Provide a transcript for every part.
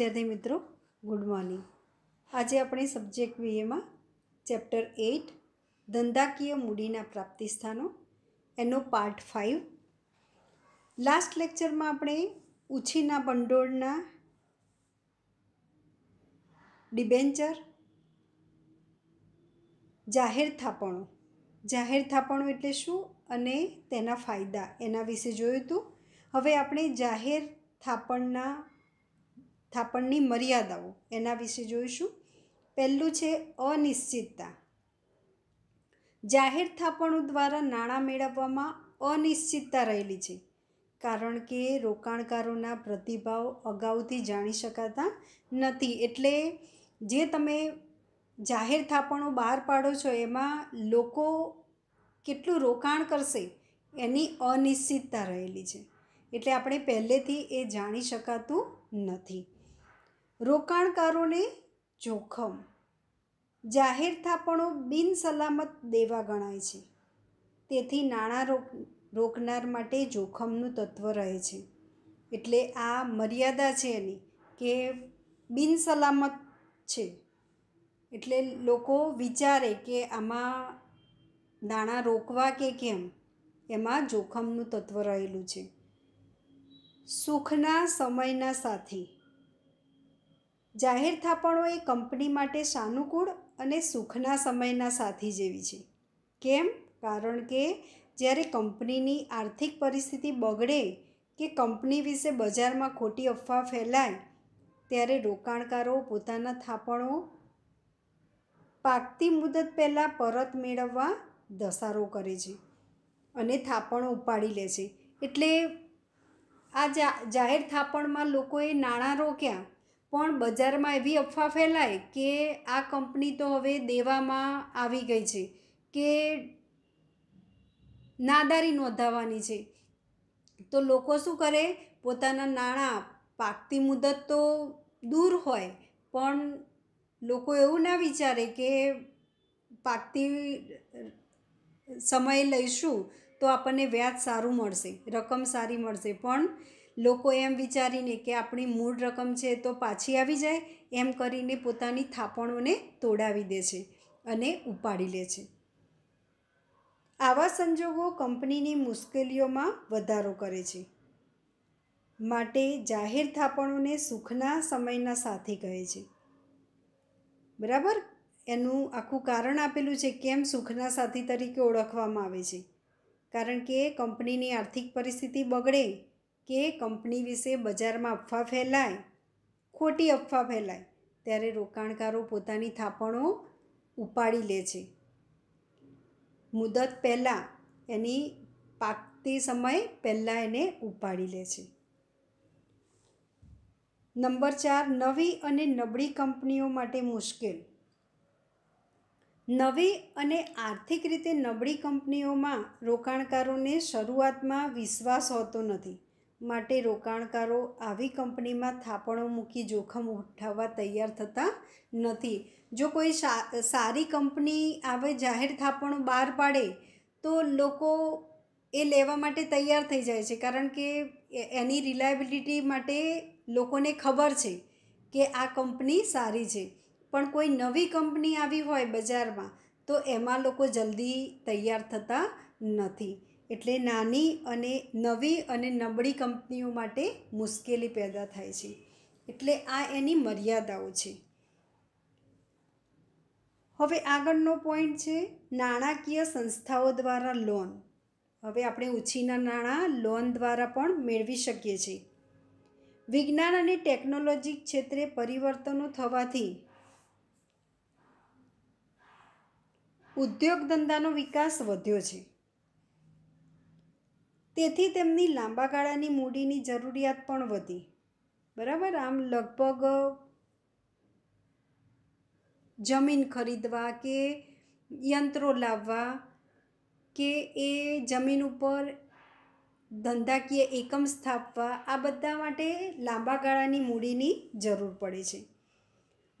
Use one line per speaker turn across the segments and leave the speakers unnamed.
વિદ્યાર્થી મિત્રો good morning આજે આપણે સબ્જેક્ટ વીએમાં ચેપ્ટર એઇટ ધંધાકીય મૂડીના પ્રાપ્તિસ્થાનો એનો પાર્ટ ફાઇવ લાસ્ટ લેક્ચરમાં આપણે ઉછીના ભંડોળના ડિબેન્ચર જાહેર થાપણો જાહેર થાપણો એટલે શું અને તેના ફાયદા એના વિશે જોયું હતું હવે આપણે જાહેર થાપણના થાપણની મર્યાદાઓ એના વિશે જોઈશું પહેલું છે અનિશ્ચિતતા જાહેર થાપણો દ્વારા નાણાં મેળવવામાં અનિશ્ચિતતા રહેલી છે કારણ કે રોકાણકારોના પ્રતિભાવ અગાઉથી જાણી શકાતા નથી એટલે જે તમે જાહેર થાપણો બહાર પાડો છો એમાં લોકો કેટલું રોકાણ કરશે એની અનિશ્ચિતતા રહેલી છે એટલે આપણે પહેલેથી એ જાણી શકાતું નથી રોકાણકારોને જોખમ જાહેર થાપણો બિનસલામત દેવા ગણાય છે તેથી નાણાં રોક રોકનાર માટે જોખમનું તત્વ રહે છે એટલે આ મર્યાદા છે એની કે બિનસલામત છે એટલે લોકો વિચારે કે આમાં નાણાં રોકવા કે કેમ એમાં જોખમનું તત્વ રહેલું છે સુખના સમયના સાથી જાહેર થાપણો એ કંપની માટે સાનુકૂળ અને સુખના સમયના સાથી જેવી છે કેમ કારણ કે જ્યારે કંપનીની આર્થિક પરિસ્થિતિ બગડે કે કંપની વિશે બજારમાં ખોટી અફવા ફેલાય ત્યારે રોકાણકારો પોતાના થાપણો પાકતી મુદત પહેલાં પરત મેળવવા ધસારો કરે છે અને થાપણો ઉપાડી લે છે એટલે આ જાહેર થાપણમાં લોકોએ નાણાં રોક્યા પણ બજારમાં એવી અફવા ફેલાય કે આ કંપની તો હવે દેવામાં આવી ગઈ છે કે નાદારી નોંધાવવાની છે તો લોકો શું કરે પોતાના નાણાં પાકતી મુદત તો દૂર હોય પણ લોકો એવું ના વિચારે કે પાકતી સમય લઈશું તો આપણને વ્યાજ સારું મળશે રકમ સારી મળશે પણ લોકો એમ વિચારીને કે આપણી મૂળ રકમ છે તો પાછી આવી જાય એમ કરીને પોતાની થાપણોને તોડાવી દે છે અને ઉપાડી લે છે આવા સંજોગો કંપનીની મુશ્કેલીઓમાં વધારો કરે છે માટે જાહેર થાપણોને સુખના સમયના સાથી કહે છે બરાબર એનું આખું કારણ આપેલું છે કેમ સુખના સાથી તરીકે ઓળખવામાં આવે છે કારણ કે કંપનીની આર્થિક પરિસ્થિતિ બગડે કે કંપની વિશે બજારમાં અફવા ફેલાય ખોટી અફવા ફેલાય ત્યારે રોકાણકારો પોતાની થાપણો ઉપાડી લે છે મુદત પહેલાં એની પાકતી સમય પહેલાં એને ઉપાડી લે છે નંબર ચાર નવી અને નબળી કંપનીઓ માટે મુશ્કેલ નવી અને આર્થિક રીતે નબળી કંપનીઓમાં રોકાણકારોને શરૂઆતમાં વિશ્વાસ હોતો નથી માટે રોકાણકારો આવી કંપનીમાં થાપણો મૂકી જોખમ ઉઠાવવા તૈયાર થતા નથી જો કોઈ સારી કંપની આવે જાહેર થાપણો બહાર પાડે તો લોકો એ લેવા માટે તૈયાર થઈ જાય છે કારણ કે એની રિલાયબિલિટી માટે લોકોને ખબર છે કે આ કંપની સારી છે પણ કોઈ નવી કંપની આવી હોય બજારમાં તો એમાં લોકો જલ્દી તૈયાર થતા નથી એટલે નાની અને નવી અને નબળી કંપનીઓ માટે મુશ્કેલી પેદા થાય છે એટલે આ એની મર્યાદાઓ છે હવે આગળનો પોઈન્ટ છે નાણાકીય સંસ્થાઓ દ્વારા લોન હવે આપણે ઉછીના નાણાં લોન દ્વારા પણ મેળવી શકીએ છીએ વિજ્ઞાન અને ટેકનોલોજી ક્ષેત્રે પરિવર્તનો થવાથી ઉદ્યોગ ધંધાનો વિકાસ વધ્યો છે તેથી તેમની લાંબા ગાળાની મૂડીની જરૂરિયાત પણ વધી બરાબર આમ લગભગ જમીન ખરીદવા કે યંત્રો લાવવા કે એ જમીન ઉપર ધંધાકીય એકમ સ્થાપવા આ બધા માટે લાંબા ગાળાની મૂડીની જરૂર પડે છે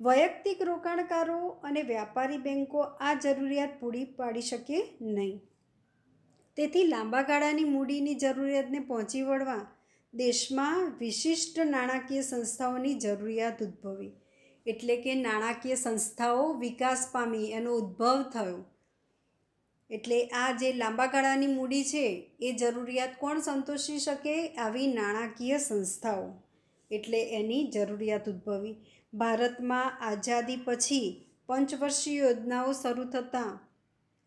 વૈયક્તિક રોકાણકારો અને વ્યાપારી બેંકો આ જરૂરિયાત પૂરી પાડી શકે નહીં તેથી લાંબા ગાળાની મૂડીની જરૂરિયાતને પહોંચી વળવા દેશમાં વિશિષ્ટ નાણાકીય સંસ્થાઓની જરૂરિયાત ઉદ્ભવી એટલે કે નાણાકીય સંસ્થાઓ વિકાસ પામી એનો ઉદ્ભવ થયો એટલે આ જે લાંબા ગાળાની મૂડી છે એ જરૂરિયાત કોણ સંતોષી શકે આવી નાણાકીય સંસ્થાઓ એટલે એની જરૂરિયાત ઉદ્ભવી ભારતમાં આઝાદી પછી પંચવર્ષીય યોજનાઓ શરૂ થતાં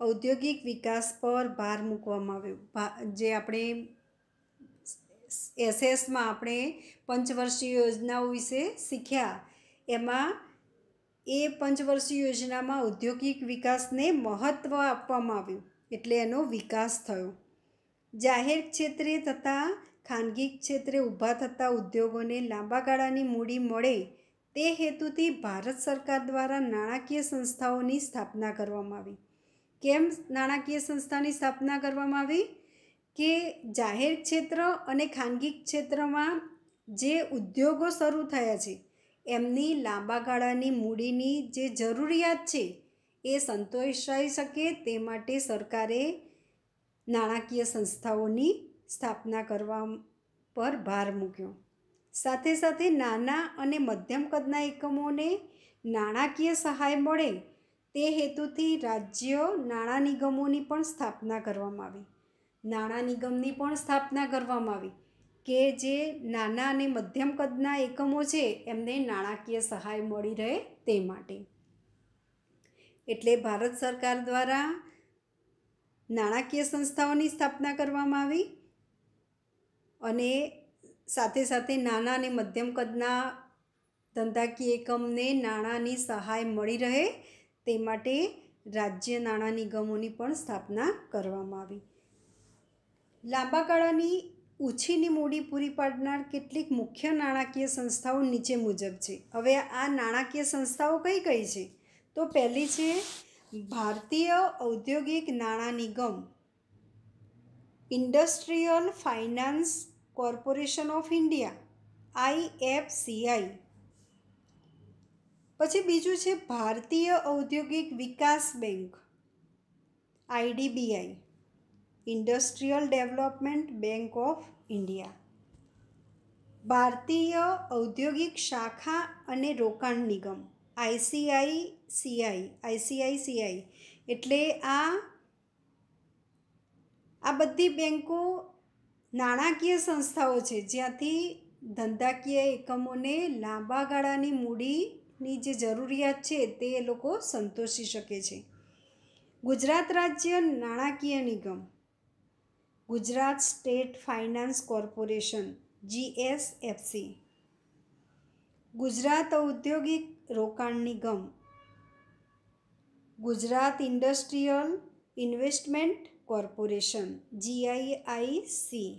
ઔદ્યોગિક વિકાસ પર ભાર મૂકવામાં આવ્યો જે આપણે એસએસમાં આપણે પંચવર્ષીય યોજનાઓ વિશે શીખ્યા એમાં એ પંચવર્ષીય યોજનામાં ઔદ્યોગિક વિકાસને મહત્ત્વ આપવામાં આવ્યું એટલે એનો વિકાસ થયો જાહેર ક્ષેત્રે તથા ખાનગી ક્ષેત્રે ઊભા થતા ઉદ્યોગોને લાંબા ગાળાની મૂડી મળે તે હેતુથી ભારત સરકાર દ્વારા નાણાકીય સંસ્થાઓની સ્થાપના કરવામાં આવી કેમ નાણાકીય સંસ્થાની સ્થાપના કરવામાં આવી કે જાહેર ક્ષેત્ર અને ખાનગી ક્ષેત્રમાં જે ઉદ્યોગો શરૂ થયા છે એમની લાંબા ગાળાની મૂડીની જે જરૂરિયાત છે એ સંતોષાઈ શકે તે માટે સરકારે નાણાકીય સંસ્થાઓની સ્થાપના કરવા પર ભાર મૂક્યો સાથે સાથે નાના અને મધ્યમ કદના એકમોને નાણાકીય સહાય મળે તે હેતુથી રાજ્ય નાણાં નિગમોની પણ સ્થાપના કરવામાં આવી નાણાં નિગમની પણ સ્થાપના કરવામાં આવી કે જે નાના અને મધ્યમ કદના એકમો છે એમને નાણાકીય સહાય મળી રહે તે માટે એટલે ભારત સરકાર દ્વારા નાણાકીય સંસ્થાઓની સ્થાપના કરવામાં આવી અને સાથે સાથે નાના અને મધ્યમ કદના ધંધાકીય એકમને નાણાંની સહાય મળી રહે તે માટે રાજ્ય નાણાં નિગમોની પણ સ્થાપના કરવામાં આવી લાંબા ગાળાની ઉછીની મૂડી પૂરી પાડનાર કેટલીક મુખ્ય નાણાકીય સંસ્થાઓ નીચે મુજબ છે હવે આ નાણાકીય સંસ્થાઓ કઈ કઈ છે તો પહેલી છે ભારતીય ઔદ્યોગિક નાણાં નિગમ industrial finance corporation of India IFCI પછી બીજું છે ભારતીય ઔદ્યોગિક વિકાસ bank IDBI industrial development bank of India ભારતીય ઔદ્યોગિક શાખા અને રોકાણ નિગમ આઈસીઆઈસીઆઈ આઈસીઆઈસીઆઈ એટલે આ આ બધી બેન્કો નાણાકીય સંસ્થાઓ છે જ્યાંથી ધંધાકીય એકમોને લાંબા ગાળાની મૂડી ની જે જરૂરિયાત છે તે એ લોકો સંતોષી શકે છે ગુજરાત રાજ્ય નાણાકીય નિગમ Gujarat state finance corporation GSFC Gujarat ઔદ્યોગિક રોકાણ નિગમ Gujarat industrial investment corporation GIIC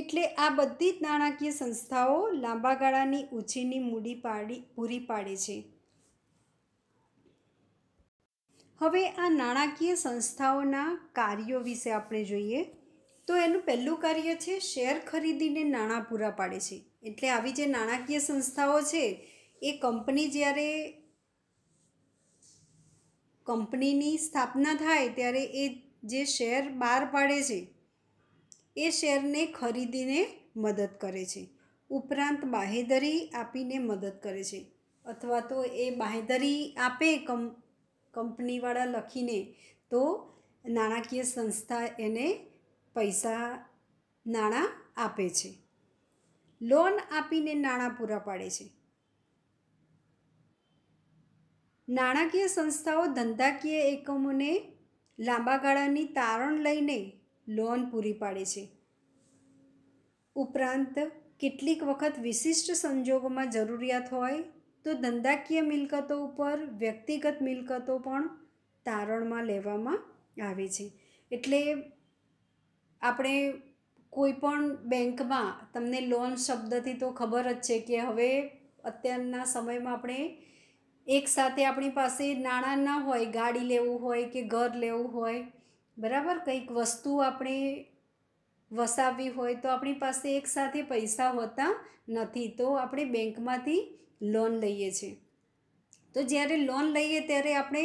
એટલે આ બધી જ નાણાકીય સંસ્થાઓ લાંબા ગાળાની ઉછીની મૂડી પાડી પૂરી પાડે છે હવે આ નાણાકીય સંસ્થાઓના કાર્યો વિશે આપણે જોઈએ તો એનું પહેલું કાર્ય છે શેર ખરીદીને નાણાં પૂરા પાડે છે એટલે આવી જે નાણાકીય સંસ્થાઓ છે એ કંપની જ્યારે કંપનીની સ્થાપના થાય ત્યારે એ જે શેર બહાર પાડે છે એ શેરને ખરીદીને મદદ કરે છે ઉપરાંત બાહેધરી આપીને મદદ કરે છે અથવા તો એ બાહેદરી આપે કં કંપનીવાળા લખીને તો નાણાકીય સંસ્થા એને પૈસા નાણાં આપે છે લોન આપીને નાણાં પૂરા પાડે છે નાણાકીય સંસ્થાઓ ધંધાકીય એકમોને લાંબા ગાળાની તારણ લઈને લોન પૂરી પાડે છે ઉપરાંત કેટલીક વખત વિશિષ્ટ સંજોગોમાં જરૂરિયાત હોય તો ધંધાકીય મિલકતો ઉપર વ્યક્તિગત મિલકતો પણ તારણમાં લેવામાં આવે છે એટલે આપણે કોઈપણ બેંકમાં તમને લોન શબ્દથી તો ખબર જ છે કે હવે અત્યારના સમયમાં આપણે એકસાથે આપણી પાસે નાણાં ના હોય ગાડી લેવું હોય કે ઘર લેવું હોય બરાબર કંઈક વસ્તુ આપણે વસાવવી હોય તો આપણી પાસે એકસાથે પૈસા હોતા નથી તો આપણે બેંકમાંથી લોન લઈએ છીએ તો જ્યારે લોન લઈએ ત્યારે આપણે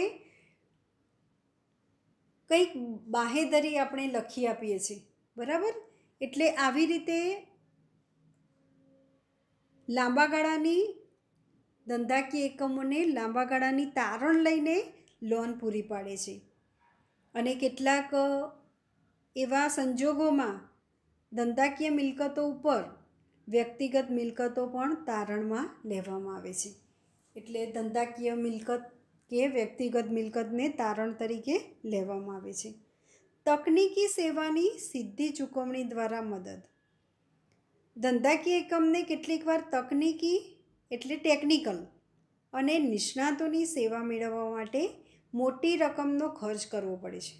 કંઈક બાહેધરી આપણે લખી આપીએ છીએ બરાબર એટલે આવી રીતે લાંબા ગાળાની ધંધાકીય એકમોને લાંબા ગાળાની તારણ લઈને લોન પૂરી પાડે છે અને કેટલાક એવા સંજોગોમાં ધંધાકીય મિલકતો ઉપર વ્યક્તિગત મિલકતો પણ તારણમાં લેવામાં આવે છે એટલે ધંધાકીય મિલકત કે વ્યક્તિગત મિલકતને તારણ તરીકે લેવામાં આવે છે તકનિકી સેવાની સીધી ચૂકવણી દ્વારા મદદ ધંધાકીય એકમને કેટલીકવાર તકનિકી એટલે ટેકનિકલ અને નિષ્ણાતોની સેવા મેળવવા માટે મોટી રકમનો ખર્ચ કરવો પડે છે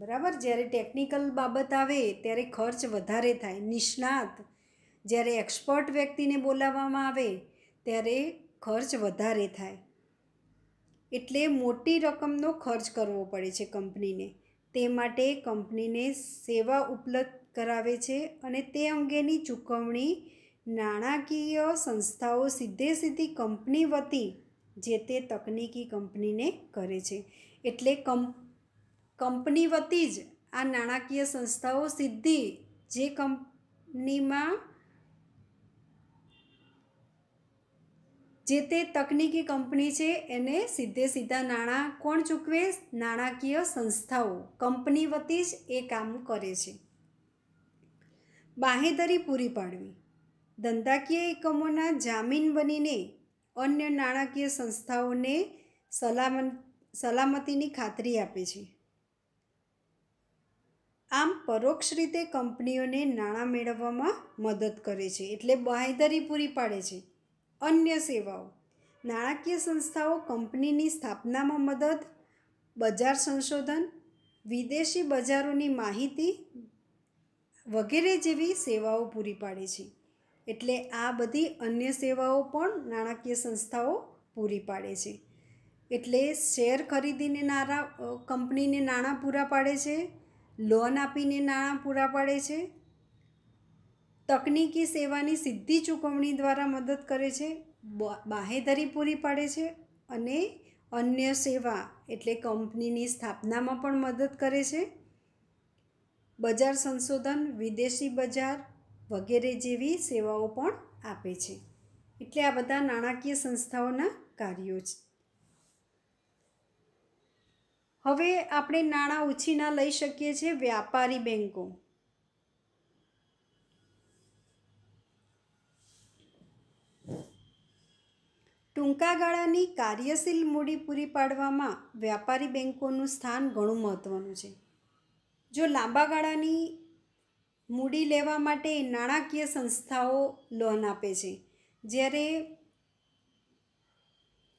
બરાબર જ્યારે ટેકનિકલ બાબત આવે ત્યારે ખર્ચ વધારે થાય નિષ્ણાત જ્યારે એક્સપર્ટ વ્યક્તિને બોલાવવામાં આવે ત્યારે ખર્ચ વધારે થાય એટલે મોટી રકમનો ખર્ચ કરવો પડે છે કંપનીને તે માટે કંપનીને સેવા ઉપલબ્ધ કરાવે છે અને તે અંગેની ચૂકવણી નાણાકીય સંસ્થાઓ સીધે સીધી કંપની વતી જે તે તકનિકી કંપનીને કરે છે એટલે કંપની વતી જ આ નાણાકીય સંસ્થાઓ સીધી જે કંપનીમાં જે તે તકનિકી કંપની છે એને સીધે સીધા નાણાં કોણ ચૂકવે નાણાકીય સંસ્થાઓ કંપની વતી જ એ કામ કરે છે બાહેધરી પૂરી પાડવી ધંધાકીય એકમોના જામીન બનીને અન્ય નાણાકીય સંસ્થાઓને સલામત સલામતીની ખાતરી આપે છે આમ પરોક્ષ રીતે કંપનીઓને નાણાં મેળવવામાં મદદ કરે છે એટલે બાંયધરી પૂરી પાડે છે અન્ય સેવાઓ નાણાકીય સંસ્થાઓ કંપનીની સ્થાપનામાં મદદ બજાર સંશોધન વિદેશી બજારોની માહિતી વગેરે જેવી સેવાઓ પૂરી પાડે છે એટલે આ બધી અન્ય સેવાઓ પણ નાણાકીય સંસ્થાઓ પૂરી પાડે છે એટલે શેર ખરીદીને નાણા કંપનીને નાણાં પૂરા પાડે છે લોન આપીને નાણાં પૂરા પાડે છે તકનીકી સેવાની સીધી ચૂકવણી દ્વારા મદદ કરે છે બાહેધરી પૂરી પાડે છે અને અન્ય સેવા એટલે કંપનીની સ્થાપનામાં પણ મદદ કરે છે બજાર સંશોધન વિદેશી બજાર વગેરે જેવી સેવાઓ પણ આપે છે એટલે આ બધા નાણાકીય સંસ્થાઓના કાર્યો છે હવે આપણે નાણાં ઉછીના લઈ શકીએ છીએ વ્યાપારી બેન્કો ટૂંકા ગાળાની કાર્યશીલ મૂડી પૂરી પાડવામાં વ્યાપારી બેન્કોનું સ્થાન ઘણું મહત્ત્વનું છે જો લાંબા ગાળાની મૂડી લેવા માટે નાણાકીય સંસ્થાઓ લોન આપે છે જ્યારે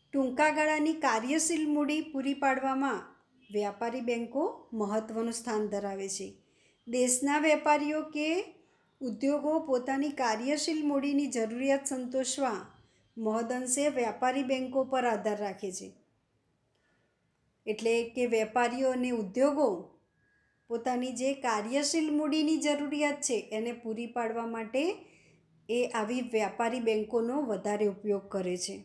ટૂંકા ગાળાની કાર્યશીલ મૂડી પૂરી પાડવામાં વ્યાપારી બેન્કો મહત્ત્વનું સ્થાન ધરાવે છે દેશના વેપારીઓ કે ઉદ્યોગો પોતાની કાર્યશીલ મૂડીની જરૂરિયાત સંતોષવા મહદઅંશે વ્યાપારી બેન્કો પર આધાર રાખે છે એટલે કે વેપારીઓ અને ઉદ્યોગો પોતાની જે કાર્યશીલ મૂડીની જરૂરિયાત છે એને પૂરી પાડવા માટે એ આવી વ્યાપારી બેન્કોનો વધારે ઉપયોગ કરે છે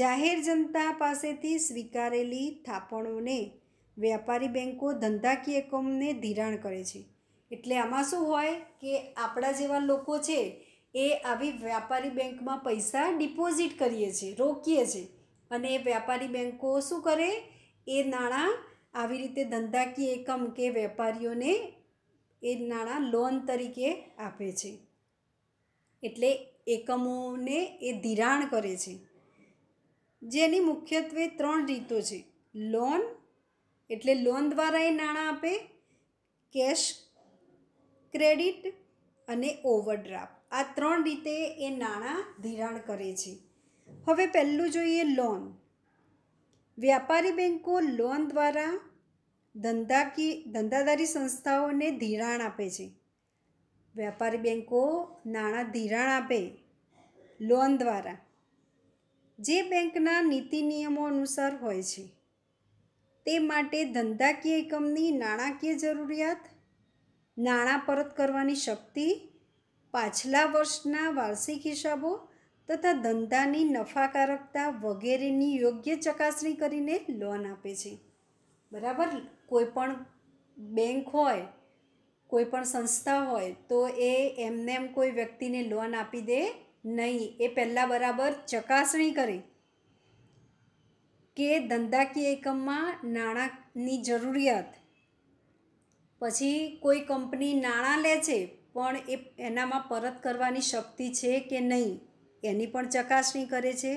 જાહેર જનતા પાસેથી સ્વીકારેલી થાપણોને વ્યાપારી બેન્કો ધંધાકીય એકમને ધિરાણ કરે છે એટલે આમાં શું હોય કે આપણા જેવા લોકો છે એ આવી વ્યાપારી બેંકમાં પૈસા ડિપોઝિટ કરીએ છીએ રોકીએ છીએ અને એ વ્યાપારી બેન્કો શું કરે એ નાણાં આવી રીતે ધંધાકીય એકમ કે વેપારીઓને એ નાણાં લોન તરીકે આપે છે એટલે એકમોને એ ધિરાણ કરે છે જેની મુખ્યત્વે ત્રણ રીતો છે લોન એટલે લોન દ્વારા એ નાણાં આપે કેશ ક્રેડિટ અને ઓવરડ્રાફ્ટ આ ત્રણ રીતે એ નાણાં ધિરાણ કરે છે હવે પહેલું જોઈએ લોન વ્યાપારી બેન્કો લોન દ્વારા ધંધાકી ધંધાદારી સંસ્થાઓને ધિરાણ આપે છે વ્યાપારી બેન્કો નાણાં ધિરાણ આપે લોન દ્વારા જે બેંકના નીતિ નિયમો અનુસાર હોય છે તે માટે ધંધાકીય એકમની નાણાકીય જરૂરિયાત નાણાં પરત કરવાની શક્તિ પાછલા વર્ષના વાર્ષિક હિસાબો તથા ધંધાની નફાકારકતા વગેરેની યોગ્ય ચકાસણી કરીને લોન આપે છે બરાબર કોઈપણ બેંક હોય કોઈપણ સંસ્થા હોય તો એ એમને એમ કોઈ વ્યક્તિને લોન આપી દે નહીં એ પહેલાં બરાબર ચકાસણી કરે કે ધંધાકીય એકમમાં નાણાંની જરૂરિયાત પછી કોઈ કંપની નાણાં લે છે પણ એ એનામાં પરત કરવાની શક્તિ છે કે નહીં એની પણ ચકાસણી કરે છે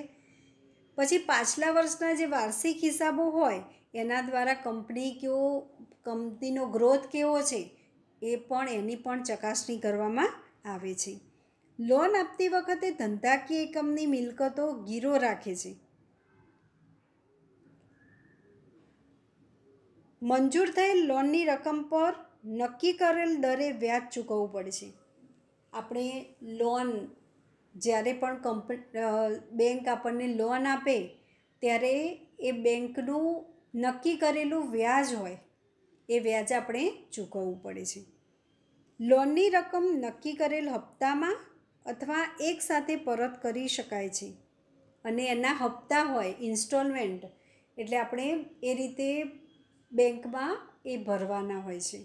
પછી પાછલા વર્ષના જે વાર્ષિક હિસાબો હોય એના દ્વારા કંપની કેવો કંપનીનો ગ્રોથ કેવો છે એ પણ એની પણ ચકાસણી કરવામાં આવે છે લોન આપતી વખતે ધંધાકીય એકમની મિલકતો ગીરો રાખે છે મંજૂર થયેલ લોનની રકમ પર નક્કી કરેલ દરે વ્યાજ ચૂકવવું પડે છે આપણે લોન જ્યારે પણ કંપની બેંક આપણને લોન આપે ત્યારે એ બેંકનું નક્કી કરેલું વ્યાજ હોય એ વ્યાજ આપણે ચૂકવવું પડે છે લોનની રકમ નક્કી કરેલ હપ્તામાં અથવા એક સાથે પરત કરી શકાય છે અને એના હપ્તા હોય ઇન્સ્ટોલમેન્ટ એટલે આપણે એ રીતે બેંકમાં એ ભરવાના હોય છે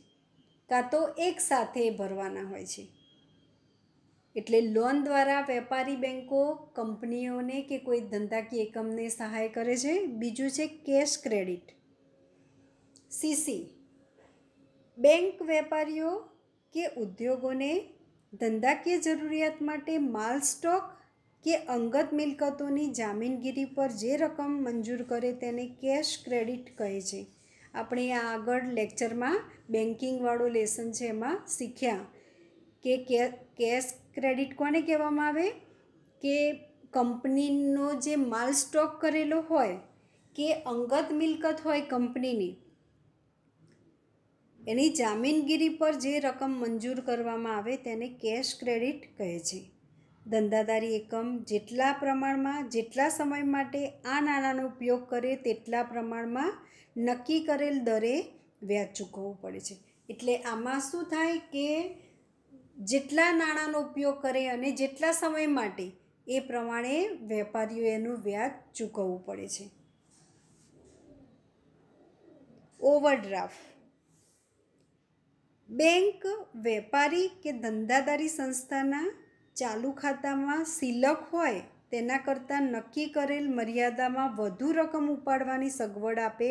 કાં તો એકસાથે ભરવાના હોય છે એટલે લોન દ્વારા વેપારી બેન્કો કંપનીઓને કે કોઈ ધંધાકીય એકમને સહાય કરે છે બીજું છે કેશ ક્રેડિટ સીસી બેંક વેપારીઓ કે ઉદ્યોગોને ધંધાકીય જરૂરિયાત માટે માલ સ્ટોક કે અંગત મિલકતોની જામીનગીરી પર જે રકમ મંજૂર કરે તેને કેશ ક્રેડિટ કહે છે આપણે આ આગળ લેક્ચરમાં બેન્કિંગવાળો લેસન છે એમાં શીખ્યા કે કેશ ક્રેડિટ કોને કહેવામાં આવે કે કંપનીનો જે માલ સ્ટોક કરેલો હોય કે અંગત મિલકત હોય કંપનીની એની જામીનગીરી પર જે રકમ મંજૂર કરવામાં આવે તેને કેશ ક્રેડિટ કહે છે ધંધાદારી એકમ જેટલા પ્રમાણમાં જેટલા સમય માટે આ નાણાંનો ઉપયોગ કરે તેટલા પ્રમાણમાં નક્કી કરેલ દરે વ્યાજ ચૂકવવું પડે છે એટલે આમાં શું થાય કે જેટલા નાણાંનો ઉપયોગ કરે અને જેટલા સમય માટે એ પ્રમાણે વેપારીઓ એનું વ્યાજ ચૂકવવું પડે છે ઓવરડ્રાફ્ટ બેંક વેપારી કે ધંધાદારી સંસ્થાના ચાલુ ખાતામાં સિલક હોય તેના કરતાં નક્કી કરેલ મર્યાદામાં વધુ રકમ ઉપાડવાની સગવડ આપે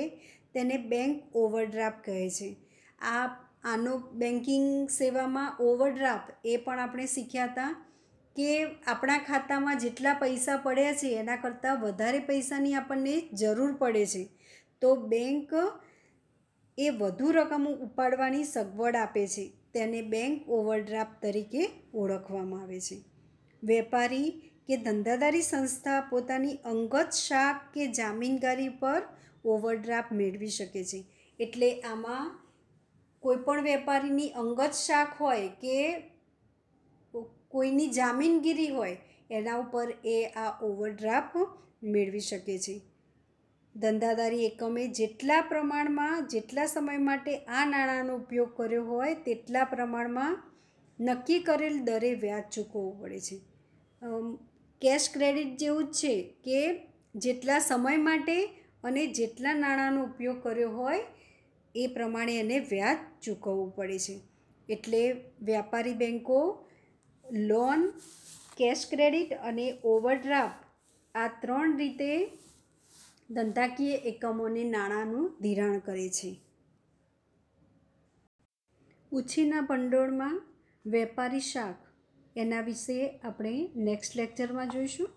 તેને બેંક ઓવરડ્રાફ્ટ કહે છે આ આનો બેન્કિંગ સેવામાં ઓવરડ્રાફ્ટ એ પણ આપણે શીખ્યા હતા કે આપણા ખાતામાં જેટલા પૈસા પડ્યા છે એના કરતાં વધારે પૈસાની આપણને જરૂર પડે છે તો બેંક એ વધુ રકમ ઉપાડવાની સગવડ આપે છે તેને બેંક ઓવરડ્રાફ્ટ તરીકે ઓળખવામાં આવે છે વેપારી કે ધંધાદારી સંસ્થા પોતાની અંગત શાક કે જામીનગારી પર ઓવરડ્રાફ્ટ મેળવી શકે છે એટલે આમાં કોઈપણ વેપારીની અંગત શાખ હોય કે કોઈની જામીનગીરી હોય એના ઉપર એ આ ઓવરડ્રાફ્ટ મેળવી શકે છે ધંધાદારી એકમે જેટલા પ્રમાણમાં જેટલા સમય માટે આ નાણાંનો ઉપયોગ કર્યો હોય તેટલા પ્રમાણમાં નક્કી કરેલ દરે વ્યાજ ચૂકવવું પડે છે કેશ ક્રેડિટ જેવું જ છે કે જેટલા સમય માટે અને જેટલા નાણાંનો ઉપયોગ કર્યો હોય એ પ્રમાણે એને વ્યાજ ચૂકવવું પડે છે એટલે વ્યાપારી બેન્કો લોન કેશ ક્રેડિટ અને ઓવરડ્રાફ્ટ આ ત્રણ રીતે ધંધાકીય એકમોને નાણાંનું ધિરાણ કરે છે ઉછીના ભંડોળમાં વેપારી શાખ એના વિશે આપણે નેક્સ્ટ લેક્ચરમાં જોઈશું